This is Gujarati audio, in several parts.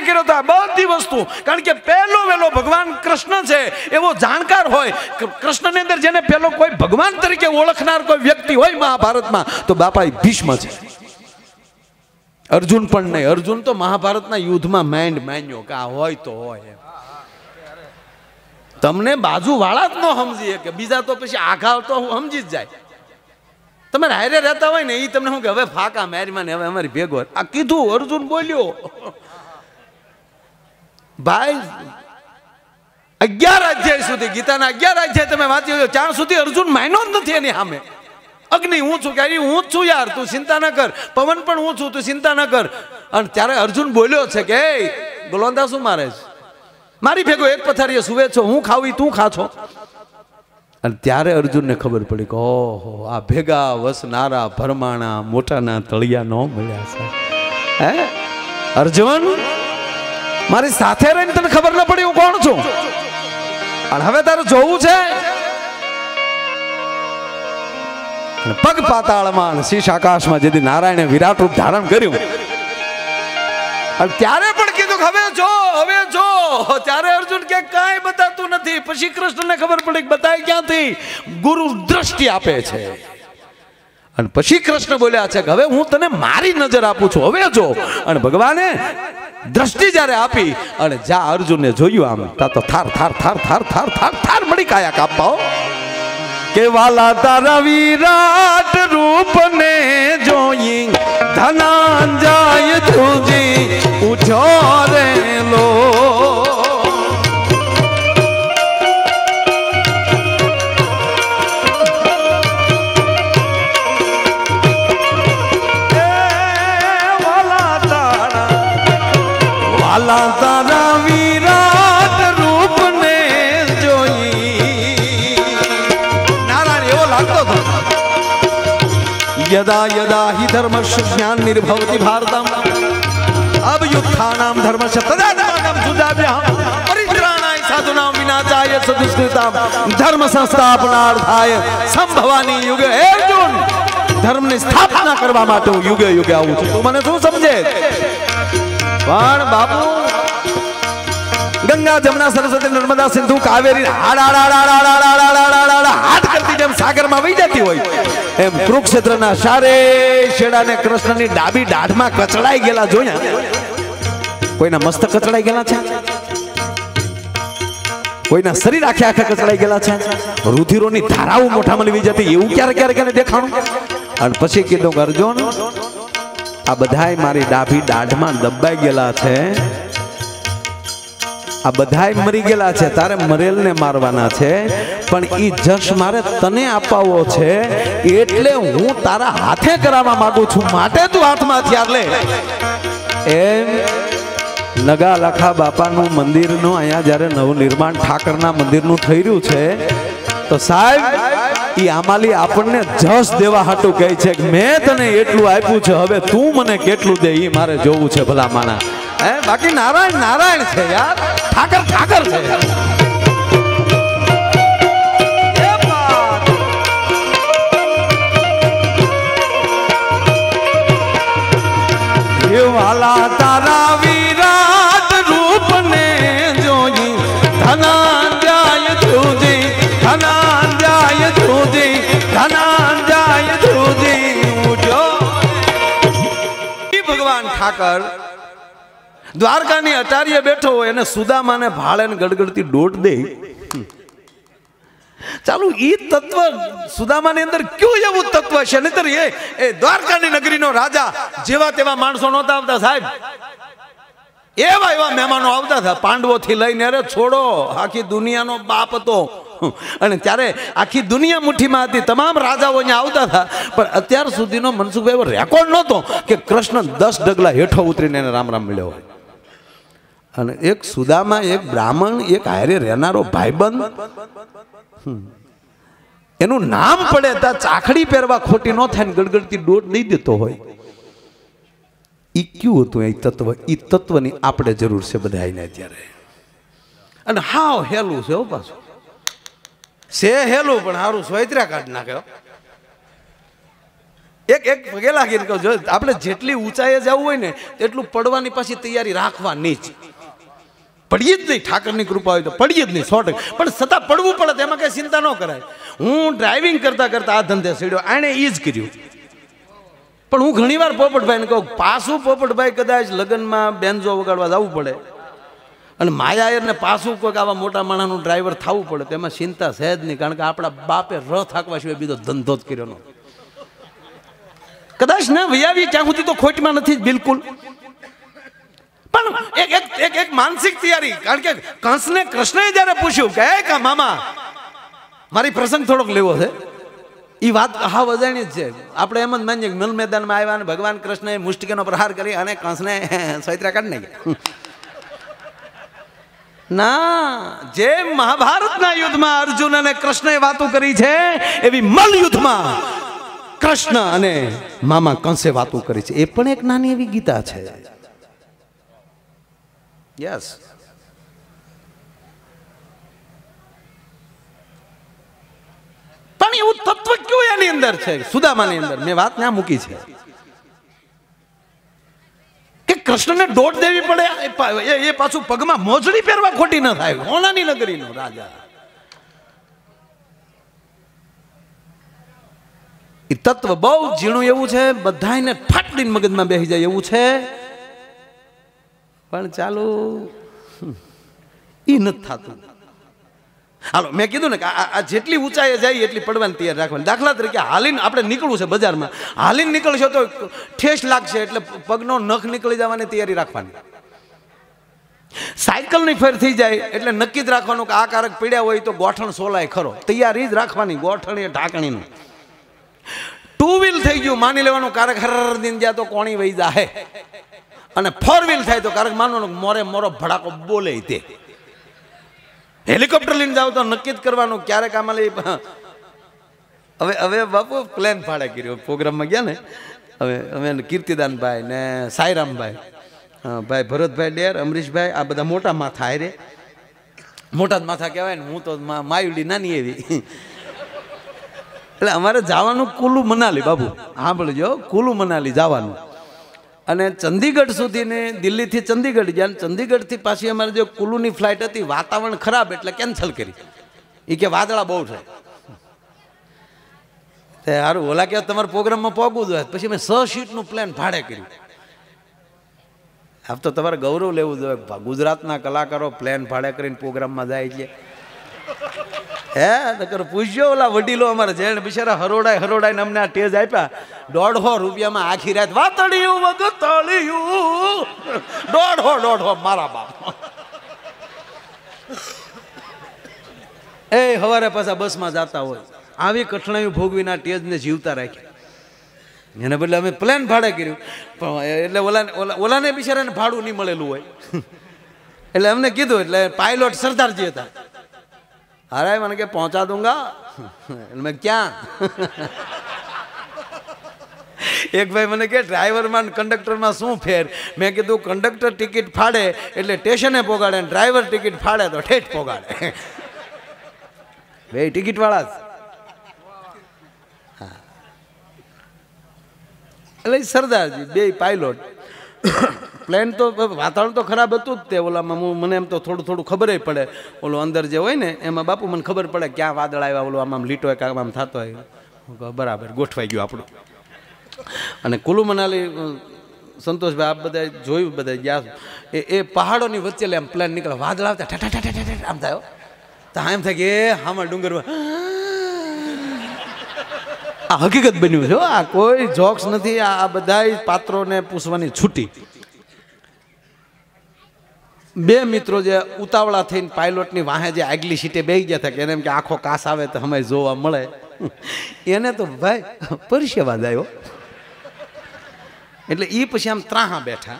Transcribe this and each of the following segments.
એને કર્યો થાય બધી વસ્તુ કારણ કે પહેલો વહેલો ભગવાન કૃષ્ણ છે એવો જાણકાર હોય કૃષ્ણની અંદર જેને પહેલો કોઈ ભગવાન તરીકે ઓળખનાર કોઈ વ્યક્તિ હોય મહાભારતમાં તો બાપા એ ભીષ્મ છે અર્જુન પણ નહીં અર્જુન તો મહાભારતના યુદ્ધમાં માઇન્ડ માન્યો કે આ હોય તો હોય એમ તમને બાજુવાળા જ ન સમજીએ કે બીજા તો પછી આઘા તો હું સમજી જ જાય તમે હારે રહેતા હોય ને એ તમને શું કે હવે ફાકા મારીમાં હવે અમારી ભેગો આ કીધું અર્જુન બોલ્યો ભાઈ અગિયાર અધ્યાય સુધી ગીતાના અગિયાર અધ્યાય તમે વાંચી હોય ત્યાં સુધી અર્જુન માયનો જ નથી એની સામે અગ્નિ હું છું કે હું જ છું યાર તું ચિંતા ન કર પવન પણ હું છું તું ચિંતા ન કર અને ત્યારે અર્જુન બોલ્યો છે કે ગોલંદા શું મારે છે મારી ભેગો એક પથારીએ સુવે છો હું ખાવી તું ખા છો અને ત્યારે અર્જુનને ખબર પડી કે ઓહો આ ભેગા વસનારા ભરમાણા મોટાના તળિયા ન મળ્યા છે હે અર્જુન મારી સાથે રહીને તને ખબર ન પડી હું કોણ છું અને હવે તારે જોવું છે પગ પાતાળમાં શીશ આકાશમાં જેથી નારાયણે વિરાટ રૂપ ધારણ કર્યું અને ત્યારે પણ કીધું હવે જો હવે જો ત્યારે અર્જુન કે કાંઈ બતાતું નથી પછી કૃષ્ણને ખબર પડી બતાય ક્યાંથી ગુરુ દ્રષ્ટિ આપે છે અને પછી કૃષ્ણ બોલ્યા છે કે હવે હું તને મારી નજર આપું છું હવે જો અને ભગવાને દ્રષ્ટિ જ્યારે આપી અને જા અર્જુનને જોયું આમ તા તો થાર થાર થાર થાર થાર થાર થાર મળી કાયા કાપાઓ કે વાલા તારા વિરાટ રૂપને જોઈ ધનાંજાય તુજી ઉઠો રે લો यदा यदा हि धर्मश ज्ञान निर्भवति भारतम अब युक्तानाम धर्मश तदा धर्माणाम सुदाभ्याम परित्राणाय साधुनाम विनाचाय सदुष्कृताम धर्म संस्थापनार्थाय संभवानी युग हे अर्जुन ધર્મની સ્થાપના કરવા માટે હું યુગે યુગે આવું છું તું મને શું સમજે પણ બાપુ ગંગા જમના સરસ્વતી નર્મદા સિંધુ કાવેરી હાડ કરતી જેમ સાગરમાં વહી જતી હોય એમ કુરુક્ષેત્રના શારે શેડાને કૃષ્ણની ડાબી દાઢમાં કચડાઈ ગયેલા જોયા કોઈના મસ્ત કચડાઈ ગયેલા છે કોઈના શરીર આખે આખે કચડાઈ ગયેલા છે રુધિરોની ધારાઓ મોઢામાં લેવી જતી એવું ક્યારે ક્યારે ક્યારે દેખાણું અને પછી કીધું અર્જુન આ બધાય મારી ડાભી દાઢમાં દબાઈ ગયેલા છે આ બધાય મરી ગયેલા છે તારે મરેલને મારવાના છે પણ એ જશ મારે તને આપવો છે એટલે હું તારા હાથે કરાવવા માંગુ છું માટે તું હાથમાં હથિયાર લે એમ લગા લખા બાપાનું મંદિરનું અહીંયા જ્યારે નવું નિર્માણ ઠાકરના મંદિરનું થઈ રહ્યું છે તો સાહેબ એ આમાલી આપણને જસ દેવા હાટું કહે છે કે મેં તને એટલું આપ્યું છે હવે તું મને કેટલું દે એ મારે જોવું છે ભલા માણા હે બાકી નારાયણ નારાયણ છે યાર ઠાકર ઠાકર છે વાલા તારા વિરાટ રૂપને જોઈ ધનાંજાય ધ્રુજી ધનાંજાય ધ્રુજી ધનાંજાય ધ્રુજી ઠાકર દ્વારકાની અટારીએ બેઠો હોય એને સુદામાને ભાળે ને ગડગડતી દોટ દે ચાલુ ઈ તત્વ સુદામાની અંદર કયું એવું તત્વ છે નહીતર એ એ દ્વારકાની નગરીનો રાજા જેવા તેવા માણસો નહોતા આવતા સાહેબ એવા એવા મહેમાનો આવતા હતા પાંડવોથી લઈને અરે છોડો આખી દુનિયાનો બાપ હતો અને ત્યારે આખી દુનિયા મુઠ્ઠીમાં હતી તમામ રાજાઓ અહીંયા આવતા હતા પણ અત્યાર સુધીનો મનસુખભાઈ એવો રેકોર્ડ નહોતો કે કૃષ્ણ દસ ડગલા હેઠો ઉતરીને એને રામ રામ મળ્યો હોય અને એક સુદામાં એક બ્રાહ્મણ એક હારે રહેનારો ભાઈબંધ એનું નામ પડે ત્યાં ચાખડી પહેરવા ખોટી ન થાય ને ગડગડતી દોટ નહીં દેતો હોય એ કયું હતું એ તત્વ એ તત્વની આપણે જરૂર છે બધા આવીને અત્યારે અને હાવ હેલું છે હો પાછું સે હેલું પણ સારું સ્વૈત્રા કાઢ નાખ્યો એક એક પગે લાગીને કહું જો આપણે જેટલી ઊંચાઈએ જવું હોય ને એટલું પડવાની પાછી તૈયારી રાખવાની જ પડીએ જ નહીં ઠાકરની કૃપા હોય તો પડીએ જ નહીં સો પણ છતાં પડવું પડે તેમાં કંઈ ચિંતા ન કરાય હું ડ્રાઇવિંગ કરતાં કરતાં આ ધંધે સીડ્યો એણે એ જ કર્યું પણ હું ઘણી ઘણીવાર પોપટભાઈને કહું પાછું પોપટભાઈ કદાચ લગ્નમાં બેન્જો વગાડવા જવું પડે અને માયાયરને પાછું કોઈક આવા મોટા માણાનું ડ્રાઈવર થવું પડે તેમાં ચિંતા છે જ નહીં કારણ કે આપણા બાપે ર થાકવા સિવાય બીજો ધંધો જ કર્યો કદાચ ના વૈયાવી ક્યાં સુધી તો ખોટમાં નથી બિલકુલ પણ એક એક એક એક માનસિક તૈયારી કારણ કે કંસને કૃષ્ણએ જ્યારે પૂછ્યું કે કે મામા મારી પ્રસંગ થોડોક લેવો છે એ વાત હા વજાણી જ છે આપણે એમ જ માનીએ મિલ મેદાનમાં આવ્યા અને ભગવાન કૃષ્ણએ મુષ્ટિકેનો પ્રહાર કરી અને કંસને સૈત્રા કાઢી નાખ્યા ના જે મહાભારતના યુદ્ધમાં અર્જુન અને કૃષ્ણએ વાતો કરી છે એવી મલ યુદ્ધમાં કૃષ્ણ અને મામા કંસે વાતો કરી છે એ પણ એક નાની એવી ગીતા છે Yes. પણ એવું તત્વ કયું એની અંદર છે સુદામાની અંદર મેં વાત ના મૂકી છે કે કૃષ્ણને દોટ દેવી પડે એ પાછું પગમાં મોજડી પહેરવા ખોટી ન થાય ઓણાની નગરીનો રાજા એ તત્વ બહુ ઝીણું એવું છે બધાને ફાટડીને મગજમાં બેસી જાય એવું છે પણ ચાલુ એ નથી થતું હાલો મેં કીધું ને કે આ જેટલી ઊંચાઈએ જાય એટલી પડવાની તૈયાર રાખવાની દાખલા તરીકે હાલીને આપણે નીકળવું છે બજારમાં હાલીને નીકળશો તો ઠેસ લાગશે એટલે પગનો નખ નીકળી જવાની તૈયારી રાખવાની સાયકલની ફેર થઈ જાય એટલે નક્કી જ રાખવાનું કે આ કારક પીડ્યા હોય તો ગોઠણ સોલાય ખરો તૈયારી જ રાખવાની ગોઠણ એ ઢાંકણીનું ટુ વ્હીલ થઈ ગયું માની લેવાનું કારક હર દિન જ્યાં તો કોણી વહી જાય અને ફોર વ્હીલ થાય તો કારણ કે માનો મોરે મોરો ભડાકો બોલે તે હેલિકોપ્ટર લઈને જાવ તો નક્કી જ કરવાનું ક્યારેક આમાં લઈ હવે હવે બાપુ પ્લેન ફાળે કર્યો પ્રોગ્રામમાં ગયા ને હવે અમે કીર્તિદાનભાઈ ને સાયરામભાઈ ભાઈ ભરતભાઈ ડેર અમરીશભાઈ આ બધા મોટા માથા રે મોટા જ માથા કહેવાય ને હું તો માયુડી નાની એવી એટલે અમારે જવાનું કુલું મનાલી બાબુ સાંભળજો કુલુ મનાલી જવાનું અને ચંદીગઢ સુધીને દિલ્હીથી ચંદીગઢ ગયા ચંદીગઢથી પાછી અમારે જે કુલુની ફ્લાઇટ હતી વાતાવરણ ખરાબ એટલે કેન્સલ કરી એ કે વાદળા બહુ છે સારું ઓલા કે તમારા પ્રોગ્રામમાં પહોંચવું જોઈએ પછી મેં સ સીટનું પ્લાન ભાડે કર્યું આમ તો તમારે ગૌરવ લેવું જોઈએ ગુજરાતના કલાકારો પ્લેન ભાડે કરીને પ્રોગ્રામમાં જાય છે હે નકર પૂછ્યો ઓલા વડીલો અમારે જેને બિચારા હરોડાય હરોડાય અમને આ ટેજ આપ્યા દોઢસો રૂપિયામાં આખી રાત વાતળિયું વગતળિયું દોઢો દોઢો મારા બાપ એ હવારે પાછા બસમાં જતા હોય આવી કઠણાઈઓ ભોગવીના ટેજને જીવતા રાખ્યા એને બદલે અમે પ્લેન ભાડે કર્યું પણ એટલે ઓલાને ઓલાને બિચારાને ભાડું નહીં મળેલું હોય એટલે અમને કીધું એટલે પાયલોટ સરદારજી હતા अरे मैंने कहा पहुंचा दूंगा મેં ક્યાં એક ભાઈ મને કે ડ્રાઈવરમાં કંડક્ટરમાં શું ફેર મેં કીધું કંડક્ટર ટિકિટ ફાડે એટલે સ્ટેશને પોગાડે અને ડ્રાઈવર ટિકિટ ફાડે તો ઠેઠ પોગાડે બે ટિકિટવાળા જ એટલે સરદારજી બે પાયલોટ પ્લેન તો વાતાવરણ તો ખરાબ હતું જ તે ઓલામાં હું મને એમ તો થોડું થોડું ખબર પડે ઓલો અંદર જે હોય ને એમાં બાપુ મને ખબર પડે ક્યાં વાદળ આવ્યા ઓલો આમ આમ લીટો એક આમ થતો હોય બરાબર ગોઠવાઈ ગયું આપણું અને કુલુ મનાલી સંતોષભાઈ આપ બધા જોયું બધા ગયા એ એ પહાડોની વચ્ચે એમ પ્લેન નીકળે વાદળ આવતા ઠા ઠા ઠા આમ થયો તો એમ થાય કે હામાં ડુંગરમાં આ હકીકત બન્યું છે આ કોઈ જોક્સ નથી આ બધા પાત્રોને પૂછવાની છૂટી બે મિત્રો જે ઉતાવળા થઈને પાયલોટની વાહે જે આગલી સીટે બેસી ગયા હતા કે એને એમ કે આખો કાસ આવે તો અમે જોવા મળે એને તો ભાઈ પરસેવા આવ્યો એટલે એ પછી આમ ત્રાહા બેઠા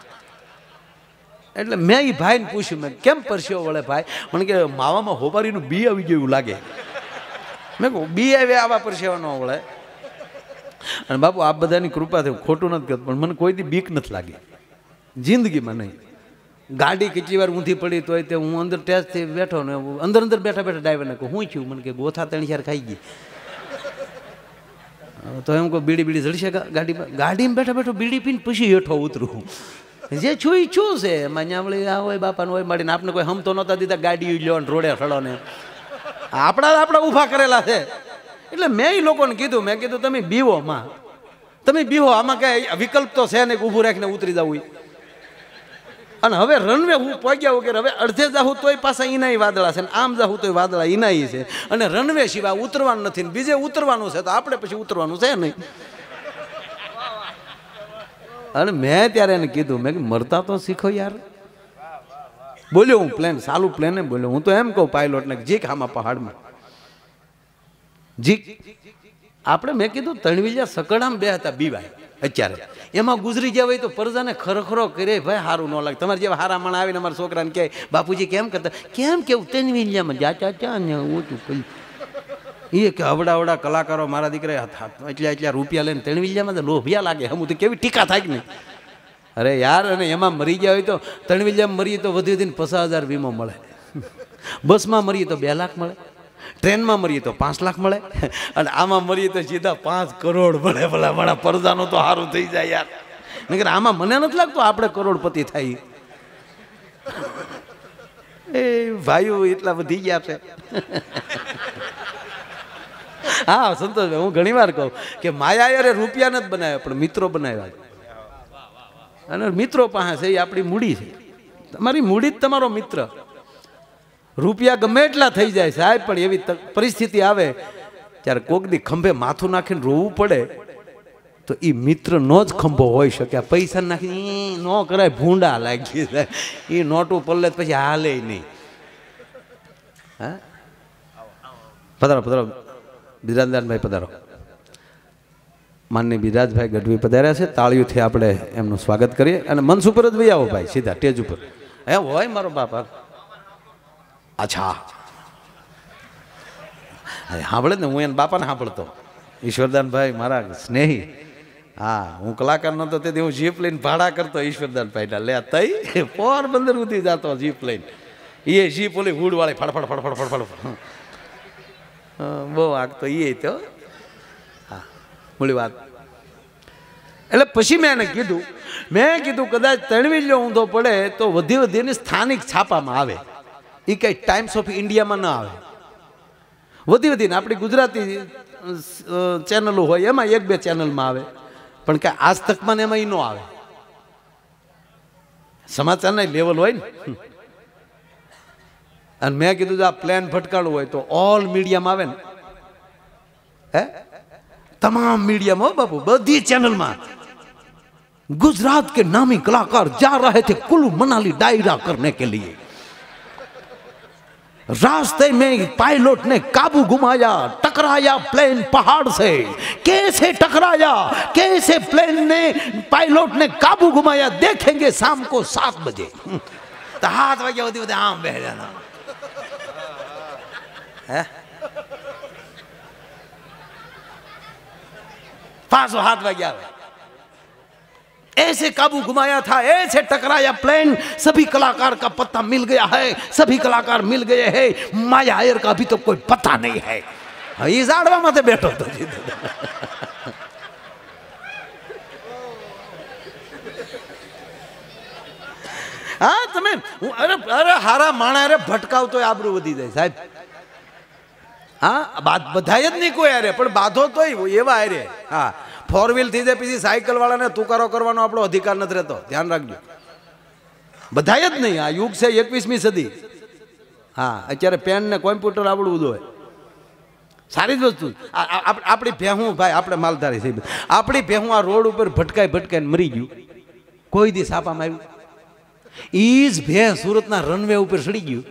એટલે મેં એ ભાઈને પૂછ્યું મેં કેમ પરસેવો વળે ભાઈ મને કે માવામાં હોબારીનું બી આવી ગયું એવું લાગે મેં કહું બી આવે આવા પરસેવા ન વળે અને બાપુ આ બધાની કૃપાથી ખોટું નથી કરતું પણ મને કોઈથી બીક નથી લાગી જિંદગીમાં નહીં ગાડી કેટલી વાર ઊંધી પડી તોય તે હું અંદર ટેસ્ટથી બેઠો ને અંદર અંદર બેઠા બેઠા ડ્રાઈવરને કહું હું છું મને કે ગોથા ત્રણ ચાર ખાઈ ગઈ તો એમ કહો બીડી બીડી જડશે ગાડીમાં ગાડીમાં બેઠા બેઠો બીડી પીને પછી હેઠો ઉતરું જે છું એ છું છે એમાં વળી આ હોય બાપાનું હોય મળીને આપણે કોઈ હમતો નહોતા દીધા ગાડી લો ને રોડે ખડો ને આપણા આપણા ઊભા કરેલા છે એટલે મેં એ લોકોને કીધું મેં કીધું તમે બીવો માં તમે બીવો આમાં કાંઈ વિકલ્પ તો છે ને ઊભું રાખીને ઉતરી જવું અને હવે રનવે હું પહોંચ્યા વગેરે હવે અડધે જાહું તોય પાસે એના વાદળા છે ને આમ જાહું તોય વાદળા એના છે અને રનવે સિવાય ઉતરવાનું નથી ને બીજે ઉતરવાનું છે તો આપણે પછી ઉતરવાનું છે નહીં અને મેં ત્યારે એને કીધું મેં મરતા તો શીખો યાર બોલ્યો હું પ્લેન સાલું પ્લેને બોલ્યો હું તો એમ કહું પાયલોટને જીક આમાં પહાડમાં જીક આપણે મેં કીધું તણવીજા સકડામ બે હતા બીવાય અત્યારે એમાં ગુજરી જાય હોય તો પરજાને ખરખરો કરે ભાઈ સારું ન લાગે તમારે જેવા હારા માણા આવીને અમારા છોકરાને કહે બાપુજી કેમ કરતા કેમ કેવું તેની ઇન્ડિયામાં ચા ચા ને ઓછું કહ્યું એ કે અવડા અવડા કલાકારો મારા દીકરા હતા એટલા એટલા રૂપિયા લઈને તેણવીલ્યામાં તો લોભિયા લાગે હમ તો કેવી ટીકા થાય નહીં અરે યાર અને એમાં મરી ગયા હોય તો ત્રણ વિલ્યામાં મરીએ તો વધુ વધીને પચાસ હજાર વીમો મળે બસમાં મરીએ તો બે લાખ મળે ટ્રેનમાં મરીએ તો પાંચ લાખ મળે અને આમાં મરીએ તો સીધા પાંચ કરોડ મળે ભલે મારા પડદાનું તો સારું થઈ જાય યાર નગર આમાં મને નથી લાગતું આપણે કરોડપતિ થાય એ ભાઈઓ એટલા વધી ગયા છે હા સંતોષ હું ઘણી વાર કહું કે માયા અરે રૂપિયા નથી બનાવ્યા પણ મિત્રો બનાવ્યા અને મિત્રો પાસે છે એ આપણી મૂડી છે તમારી મૂડી જ તમારો મિત્ર રૂપિયા ગમે એટલા થઈ જાય સાહેબ પણ એવી પરિસ્થિતિ આવે ત્યારે કોકની ખંભે માથું નાખીને રોવું પડે તો એ મિત્રનો જ ખંભો હોઈ શકે પૈસા નાખી ન કરાય ભૂંડા લાગી જાય એ નોટું પલ્લે પછી હાલે નહીં હા પધારો પધારો બિરાજદાનભાઈ પધારો માનની બિરાજભાઈ ગઢવી પધાર્યા છે તાળીઓથી આપણે એમનું સ્વાગત કરીએ અને મનસુપર જ ભાઈ આવો ભાઈ સીધા ટેજ ઉપર એ હોય મારો બાપા અચ્છા સાંભળે ને હું એને બાપાને સાંભળતો ઈશ્વરદાનભાઈ મારા સ્નેહી હા હું કલાકાર નહોતો તેથી હું જીપ લઈને ભાડા કરતો ઈશ્વરદાનભાઈના લે તઈ બંદર સુધી જતો જીપ લઈને એ જીપ ઓલી હુડવાળી ફડફડ ફડફડ ફડફડ બહુ આગતો એ તો હા મૂળી વાત એટલે પછી મેં એને કીધું મેં કીધું કદાચ તણવી લો ઊંધો પડે તો વધી વધીને સ્થાનિક છાપામાં આવે એ કંઈ ટાઈમ્સ ઓફ ઇન્ડિયામાં ના આવે વધી વધીને આપણી ગુજરાતી ચેનલો હોય એમાં એક બે ચેનલમાં આવે પણ કાંઈ આજ તકમાં ને એમાં એ ન આવે સમાચારના લેવલ હોય ને અને મેં કીધું આ પ્લેન ભટકાણું હોય તો ઓલ મીડિયામાં આવે ને હે તમામ મીડિયામાં બાપુ બધી ચેનલમાં ગુજરાત કે નામી કલાકાર जा रहे थे कुल्लू મનાલી ડાયરા કરને કે लिए रास्ते में पायलट ने काबू घुमाया टकराया प्लेन पहाड़ से कैसे टकराया कैसे प्लेन ने पायलट ने काबू घुमाया देखेंगे शाम को सात बजे तो हाथ बजे होती होते आम बह जाना है हाथ बजे ऐसे काबू घुमाया था ऐसे टकराया प्लेन सभी कलाकार का पता मिल गया है सभी कलाकार मिल गए हैं माया आयर का अभी तो कोई पता नहीं है ये जाड़वा माते बैठो तो जी હા તમે અરે અરે હારા માણા અરે ભટકાવતો આબરું વધી જાય સાહેબ હા બાદ બધાય જ નહીં કોઈ અરે પણ બાધો તોય એવા અરે હા ફોર વ્હીલ થઈ જાય પછી સાયકલવાળાને તુકારો કરવાનો આપણો અધિકાર નથી રહેતો ધ્યાન રાખજો બધાય જ નહીં આ યુગ છે એકવીસમી સદી હા અત્યારે પેન ને કોમ્પ્યુટર આવડવું જોઈએ સારી જ વસ્તુ આપણી ભેહું ભાઈ આપણે માલધારી થઈ આપણી ભેહું આ રોડ ઉપર ભટકાઈ ભટકાઈ મરી ગયું કોઈ દી સાપામાં આવ્યું ઈજ જ ભે સુરતના રનવે ઉપર સડી ગયું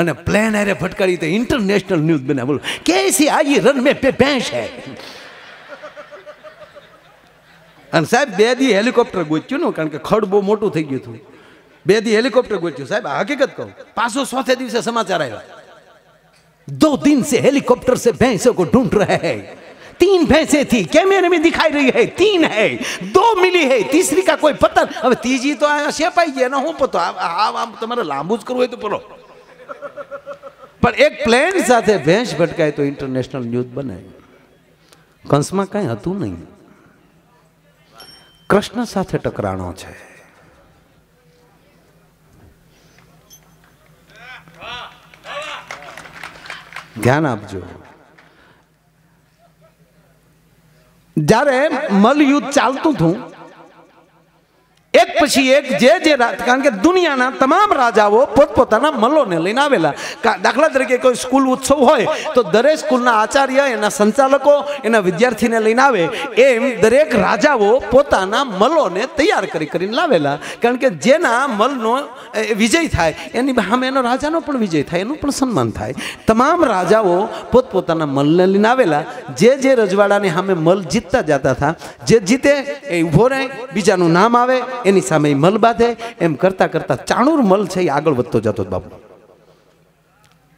અને પ્લેન આરે ફટકારી તો ઇન્ટરનેશનલ ન્યૂઝ બને બોલો કેસી આજી રનવે પે ભેંસ હૈ અને સાહેબ બે દી હેલિકોપ્ટર ગોચ્યું ને કારણ કે ખડ બહુ મોટું થઈ ગયું હતું બે દી હેલિકોપ્ટર ગોચ્યું સાહેબ હકીકત કહું પાછો સોથે દિવસે સમાચાર આવ્યા દો दिन સે હેલિકોપ્ટર સે ભેંસો को ढूंढ रहे हैं तीन भैंसे थी कैमरे में दिखाई रही है तीन है दो मिली है तीसरी का कोई पता अब तीजी तो आया शेप आई है ना हूं पतो आम आम તમારે લાંબુ જ કરવું હોય તો બોલો પણ એક પ્લેન સાથે ભેંસ ભટકાય તો ઇન્ટરનેશનલ ન્યૂઝ બનાવી કંસમાં કાંઈ હતું નહીં કૃષ્ણ સાથે ટકરાણો છે ધ્યાન આપજો જ્યારે મલયુદ્ધ ચાલતું હતું એક પછી એક જે જે કારણ કે દુનિયાના તમામ રાજાઓ પોતપોતાના મલોને લઈને આવેલા દાખલા તરીકે કોઈ સ્કૂલ ઉત્સવ હોય તો દરેક સ્કૂલના આચાર્ય એના સંચાલકો એના વિદ્યાર્થીને લઈને આવે એમ દરેક રાજાઓ પોતાના મલોને તૈયાર કરી કરીને લાવેલા કારણ કે જેના મલનો વિજય થાય એની સામે એનો રાજાનો પણ વિજય થાય એનું પણ સન્માન થાય તમામ રાજાઓ પોતપોતાના મલને લઈને આવેલા જે જે રજવાડાની સામે મલ જીતતા જતા હતા જે જીતે એ ઊભો રહે બીજાનું નામ આવે એની સામે મલ બાંધે એમ કરતાં કરતાં ચાણુર મલ છે એ આગળ વધતો જતો બાપુ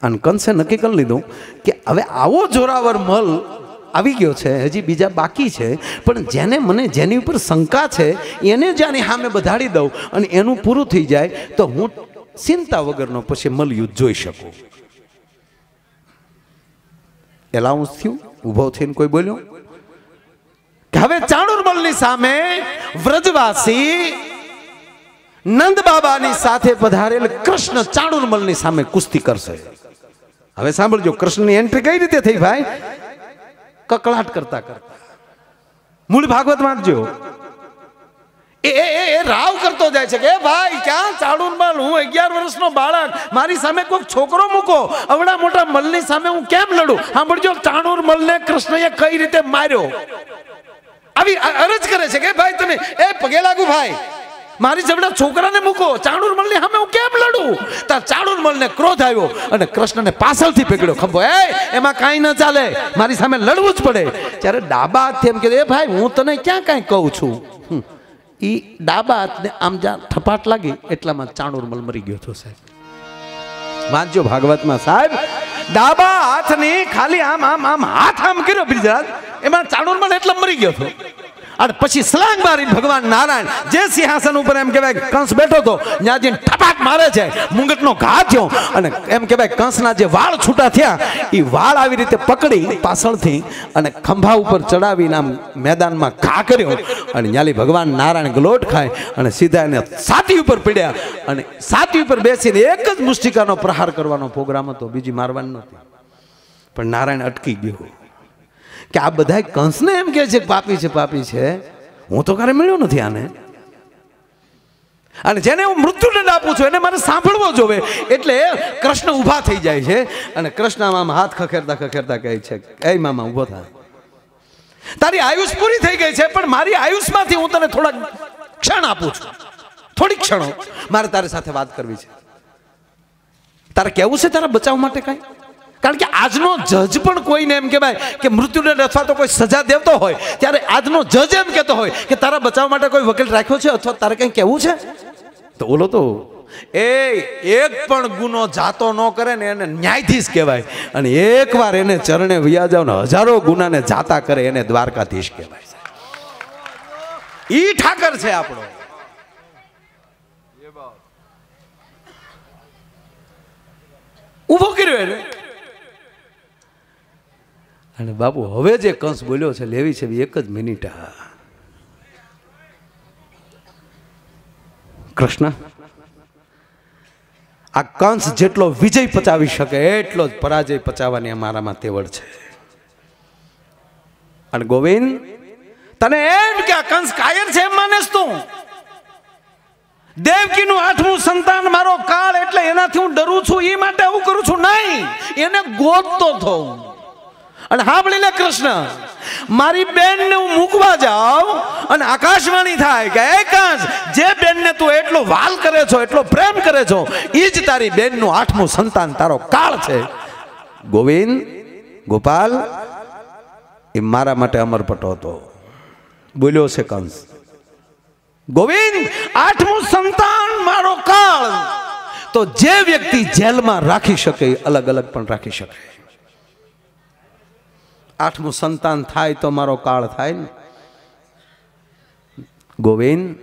અને કંસે નક્કી કરી લીધું કે હવે આવો જોરાવર મલ આવી ગયો છે હજી બીજા બાકી છે પણ જેને મને જેની ઉપર શંકા છે એને જ આની સામે બધાડી દઉં અને એનું પૂરું થઈ જાય તો હું ચિંતા વગરનો પછી મલયુદ્ધ જોઈ શકું એલાઉન્સ થયું ઊભો થઈને કોઈ બોલ્યો કે હવે ની સામે વ્રજવાસી નંદ બાબાની સાથે પધારેલ કૃષ્ણ ચાણુરમલની સામે કુસ્તી કરશે હવે સાંભળજો કૃષ્ણની એન્ટ્રી કઈ રીતે થઈ ભાઈ કકળાટ કરતા કરતા મૂળ ભાગવત વાંચજો એ એ રાવ કરતો જાય છે કે ભાઈ ક્યાં ચાડું હું અગિયાર વર્ષનો બાળક મારી સામે કોઈ છોકરો મૂકો અવડા મોટા મલની સામે હું કેમ લડું સાંભળજો ચાણુર ને કૃષ્ણએ કઈ રીતે માર્યો આવી અરજ કરે છે કે ભાઈ તમે એ પગે લાગુ ભાઈ મારી જમણા છોકરાને મૂકો ચાણુર મલની સામે હું કેમ લડું તાર ચાણુર મલને ક્રોધ આવ્યો અને કૃષ્ણને પાછળથી પકડ્યો ખંભો એ એમાં કાંઈ ન ચાલે મારી સામે લડવું જ પડે ત્યારે ડાબા હાથથી એમ કીધું એ ભાઈ હું તને ક્યાં કાંઈ કહું છું એ ડાબા હાથને આમ જ્યાં થપાટ લાગી એટલામાં ચાણુરમલ મરી ગયો હતો સાહેબ વાંચજો ભાગવતમાં સાહેબ ડાબા હાથની ખાલી આમ આમ આમ હાથ આમ કર્યો બ્રિજરાજ એમાં ચાણુર મલ એટલા મરી ગયો હતો અને પછી સલાંગ મારી ભગવાન નારાયણ જે સિંહાસન ઉપર એમ કહેવાય કંસ બેઠો હતો ત્યાં જઈને ઠપાક મારે છે મુંગટનો ઘા થયો અને એમ કહેવાય કંસના જે વાળ છૂટા થયા એ વાળ આવી રીતે પકડી પાછળથી અને ખંભા ઉપર ચડાવીને આમ મેદાનમાં ઘા કર્યો અને ન્યાલી ભગવાન નારાયણ ગલોટ ખાય અને સીધા એને સાતી ઉપર પીડ્યા અને સાતી ઉપર બેસીને એક જ મુષ્ટિકાનો પ્રહાર કરવાનો પ્રોગ્રામ હતો બીજી મારવાનો નથી પણ નારાયણ અટકી ગયો કે આ બધા કંસને એમ કે છે પાપી છે પાપી છે હું તો ક્યારે મળ્યો નથી આને અને જેને હું મૃત્યુદંડ આપું છું એને મને સાંભળવો જોવે એટલે કૃષ્ણ ઊભા થઈ જાય છે અને કૃષ્ણ મામા હાથ ખખેરતા ખખેરતા કહે છે એ મામા ઊભો થાય તારી આયુષ પૂરી થઈ ગઈ છે પણ મારી આયુષમાંથી હું તને થોડાક ક્ષણ આપું છું થોડીક ક્ષણો મારે તારી સાથે વાત કરવી છે તારે કેવું છે તારા બચાવ માટે કાંઈ કારણ કે આજનો જજ પણ કોઈને એમ કહેવાય કે મૃત્યુને અથવા તો કોઈ સજા દેવતો હોય ત્યારે આજનો જજ એમ કહેતો હોય કે તારા બચાવ માટે કોઈ વકીલ રાખ્યો છે અથવા તારે કંઈ કહેવું છે તો બોલો તો એ એક પણ ગુનો જાતો ન કરે ને એને ન્યાયાધીશ કહેવાય અને એકવાર એને ચરણે જાવ ને હજારો ગુનાને જાતા કરે એને દ્વારકાધીશ કહેવાય ઈ ઠાકર છે આપણો ઊભો કર્યો એને અને બાપુ હવે જે કંસ બોલ્યો છે લેવી છે એક જ મિનિટ કૃષ્ણ આ કંસ જેટલો વિજય પચાવી શકે એટલો જ પરાજય પચાવવાની અમારામાં તેવડ છે અને ગોવિંદ તને એમ કે કંસ કાયર છે એમ માનેસ તું દેવકીનું આઠમું સંતાન મારો કાળ એટલે એનાથી હું ડરું છું એ માટે હું કરું છું નહીં એને ગોતતો થઉં અને હા સાંભળીને કૃષ્ણ મારી બેનને હું મૂકવા જાઉં અને આકાશવાણી થાય કે એકાંશ જે બેનને તું એટલો વાલ કરે છો એટલો પ્રેમ કરે છો એ જ તારી બેનનું આઠમું સંતાન તારો કાળ છે ગોવિંદ ગોપાલ એ મારા માટે અમરપટો હતો બોલ્યો છે કંસ ગોવિંદ આઠમું સંતાન મારો કાળ તો જે વ્યક્તિ જેલમાં રાખી શકે અલગ અલગ પણ રાખી શકે આઠમું સંતાન થાય તો મારો કાળ થાય ને ગોવિંદ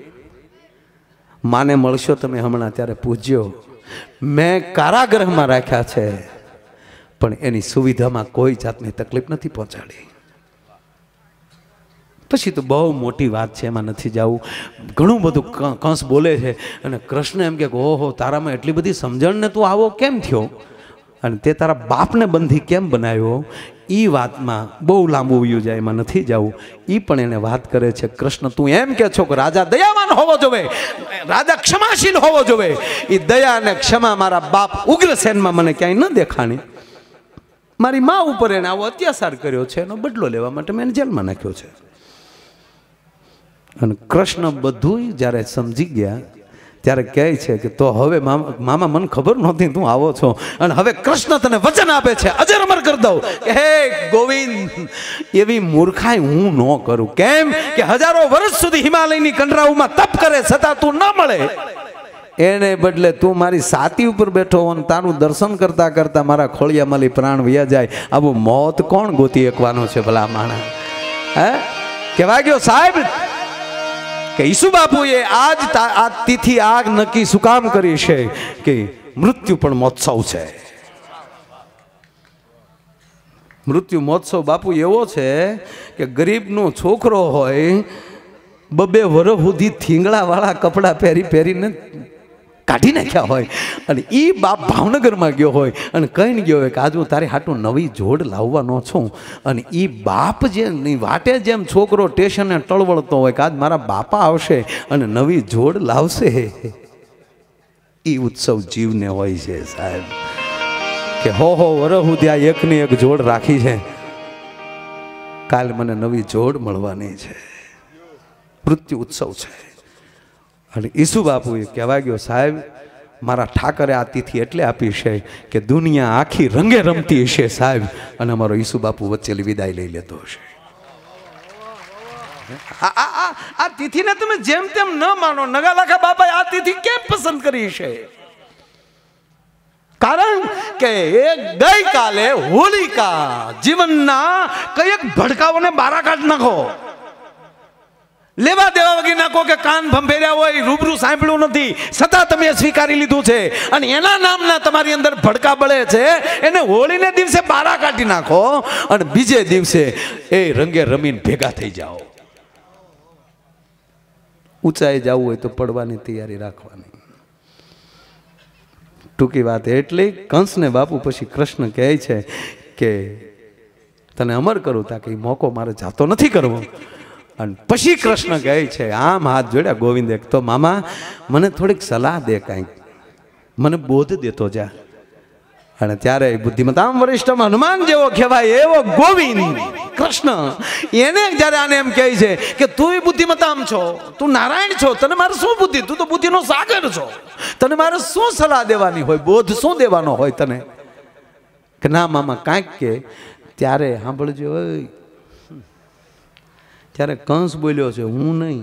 માને મળશો તમે હમણાં ત્યારે પૂજ્યો મેં કારાગ્રહમાં રાખ્યા છે પણ એની સુવિધામાં કોઈ જાતની તકલીફ નથી પહોંચાડી પછી તો બહુ મોટી વાત છે એમાં નથી જવું ઘણું બધું કંસ બોલે છે અને કૃષ્ણ એમ કે ઓહો તારામાં એટલી બધી સમજણને તું આવો કેમ થયો અને તે તારા બાપને બંધી કેમ બનાવ્યો એ વાતમાં બહુ લાંબુ વ્યુ એમાં નથી જવું એ પણ એને વાત કરે છે કૃષ્ણ તું એમ કે છો કે રાજા દયાવાન હોવો જોવે રાજા ક્ષમાશીલ હોવો જોવે એ દયા અને ક્ષમા મારા બાપ ઉગ્રસેનમાં મને ક્યાંય ન દેખાણી મારી મા ઉપર એને આવો અત્યાચાર કર્યો છે એનો બદલો લેવા માટે મેં જેલમાં નાખ્યો છે અને કૃષ્ણ બધું જ્યારે સમજી ગયા ત્યારે કહે છે કે તો હવે મામા મને ખબર નહોતી તું આવો છો અને હવે કૃષ્ણ તને વચન આપે છે અજર કરી દઉં હે ગોવિંદ એવી મૂર્ખાઈ હું ન કરું કેમ કે હજારો વર્ષ સુધી હિમાલયની કંડરાઓમાં તપ કરે છતાં તું ન મળે એને બદલે તું મારી સાતી ઉપર બેઠો હો ને તારું દર્શન કરતા કરતા મારા ખોળિયામાં પ્રાણ વ્યા જાય આવું મોત કોણ ગોતી એકવાનું છે ભલા માણા હે કેવા ગયો સાહેબ કે ઈસુ બાપુએ આજ આ તિથિ આગ નક્કી શું કામ કરી છે કે મૃત્યુ પણ મહોત્સવ છે મૃત્યુ મહોત્સવ બાપુ એવો છે કે ગરીબનો છોકરો હોય બબે વરહ સુધી થીંગડાવાળા કપડાં પહેરી પહેરીને કાઢી નાખ્યા હોય અને એ બાપ ભાવનગરમાં ગયો હોય અને કહીને ગયો હોય કે આજ હું તારે હાટું નવી જોડ લાવવાનો છું અને એ બાપ જે વાટે જેમ છોકરો ટેશને ટળવળતો હોય કે આજ મારા બાપા આવશે અને નવી જોડ લાવશે એ ઉત્સવ જીવને હોય છે સાહેબ કે હો હો વરો હું ત્યાં એકની એક જોડ રાખી છે કાલ મને નવી જોડ મળવાની છે મૃત્યુ ઉત્સવ છે અને ઈસુ એ કહેવા ગયો સાહેબ મારા ઠાકરે આ તિથિ એટલે આપી છે કે દુનિયા આખી રંગે રમતી હશે સાહેબ અને અમારો ઈસુ બાપુ વચ્ચે વિદાય લઈ લેતો હશે આ તિથિને તમે જેમ તેમ ન માનો નગાલાખા બાપાએ આ તિથિ કેમ પસંદ કરી છે કારણ કે એ ગઈકાલે હોલિકા જીવનના કઈક ભડકાઓને બારા કાઢ નાખો લેવા દેવા વગી નાખો કે કાન ભંભેર્યા હોય રૂબરૂ સાંભળ્યું નથી છતાં તમે સ્વીકારી લીધું છે અને એના નામના તમારી અંદર ભડકા બળે છે એને હોળીને દિવસે બારા કાઢી નાખો અને બીજે દિવસે એ રંગે રમીને ભેગા થઈ જાઓ ઊંચાઈ જવું હોય તો પડવાની તૈયારી રાખવાની ટૂંકી વાત એટલી કંસને બાપુ પછી કૃષ્ણ કહે છે કે તને અમર કરું તા કે મોકો મારે જાતો નથી કરવો અને પછી કૃષ્ણ કહે છે આમ હાથ જોડ્યા ગોવિંદે તો મામા મને થોડીક સલાહ દે કાંઈક મને બોધ દેતો જા અને ત્યારે બુદ્ધિમતામ વરિષ્ઠમાં હનુમાન જેવો કહેવાય એવો ગોવિંદ કૃષ્ણ એને જ્યારે આને એમ કહે છે કે તું બુદ્ધિમતામ છો તું નારાયણ છો તને મારે શું બુદ્ધિ તું તો બુદ્ધિનો સાગર છો તને મારે શું સલાહ દેવાની હોય બોધ શું દેવાનો હોય તને કે ના મામા કાંઈક કે ત્યારે સાંભળજો ત્યારે કંસ બોલ્યો છે હું નહીં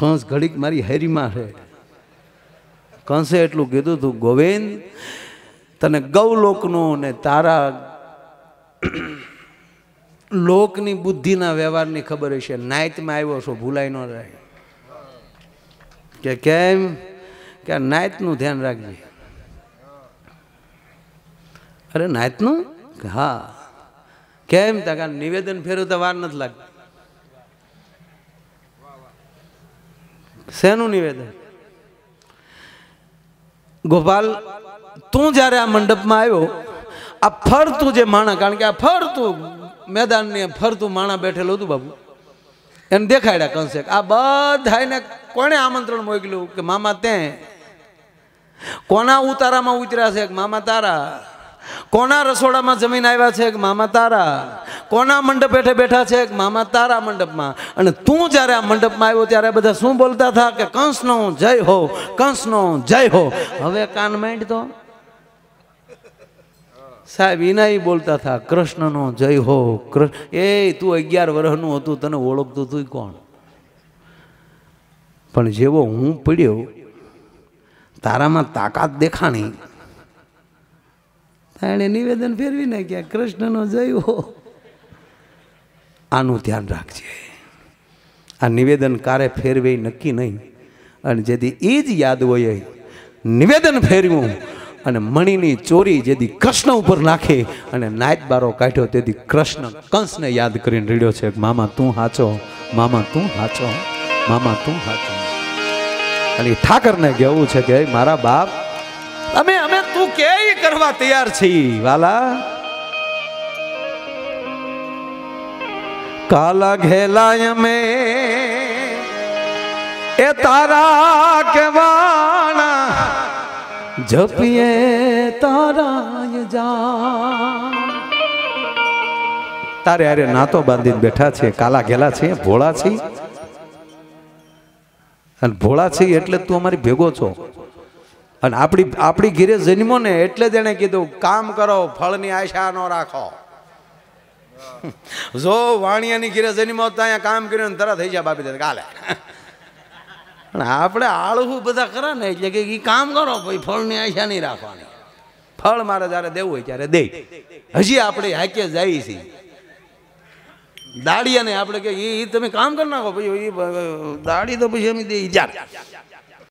કંસ ઘડીક મારી હેરીમાં છે કંસે એટલું કીધું તું ગોવિંદ તને ગૌલોકનું ને તારા લોકની બુદ્ધિના વ્યવહારની ખબર હશે નાઇટમાં આવ્યો છો ભૂલાઈ ન રહે કે કેમ કે નાઇટનું ધ્યાન રાખજે અરે નાઇટનું હા કેમ તા નિવેદન ફેરવું તો વાર નથી લાગતી શેનું નિવેદન ગોપાલ તું જ્યારે આ મંડપમાં આવ્યો આ ફરતું જે માણસ કારણ કે આ ફરતું મેદાનની ફરતું માણા બેઠેલું હતું બાબુ એને દેખાડ્યા કંસે આ બધાને કોણે આમંત્રણ મોકલ્યું કે મામા તે કોના ઉતારામાં ઉતર્યા છે મામા તારા કોના રસોડામાં જમીન આવ્યા છે મામા તારા કોના મંડપ હેઠે બેઠા છે મામા તારા મંડપમાં અને તું જ્યારે આ મંડપમાં આવ્યો ત્યારે બધા શું બોલતા હતા કે કંસનો જય હો કંસનો જય હો હવે કાન માંડ તો સાહેબ વિનાય બોલતા હતા કૃષ્ણનો જય હો કૃષ્ણ એ તું અગિયાર વર્ષનું હતું તને ઓળખતું તું કોણ પણ જેવો હું પડ્યો તારામાં તાકાત દેખાણી એણે નિવેદન ફેરવી નાખ્યા કૃષ્ણનો જય હો આનું ધ્યાન રાખજે આ નિવેદન કારે ફેરવે નક્કી નહીં અને જેથી એ જ યાદ હોય નિવેદન ફેરવું અને મણીની ચોરી જેથી કૃષ્ણ ઉપર નાખી અને નાયત બારો કાઢ્યો તેથી કૃષ્ણ કંસને યાદ કરીને રીડ્યો છે મામા તું હાચો મામા તું હાચો મામા તું હાચો અને ઠાકરને કહેવું છે કે મારા બાપ અમે અમે તું કે કરવા તૈયાર છીએ વાલા કાલા ઘેલાય મેં એ તારા કેવા જપીએ તારાય જા તારે અરે નાતો બાંધી બેઠા છે કાલા ગેલા છે ભોળા છે અને ભોળા છે એટલે તું અમારી ભેગો છો અને આપણી આપણી ઘીરે જન્મો ને એટલે તેણે કીધું કામ કરો ફળની આશા ન રાખો જો વાણિયાની ઘીરે જન્મો ત્યાં કામ કર્યું ને તરત થઈ જાય બાપી કાલે અને આપણે આળવું બધા કરે ને એટલે કે એ કામ કરો ભાઈ ફળની આશા નહીં રાખવાની ફળ મારે જ્યારે દેવું હોય ત્યારે દે હજી આપણે હાકે જઈએ છીએ દાડિયાને આપણે કે એ તમે કામ કરી નાખો પછી દાડી તો પછી અમે દે જ્યારે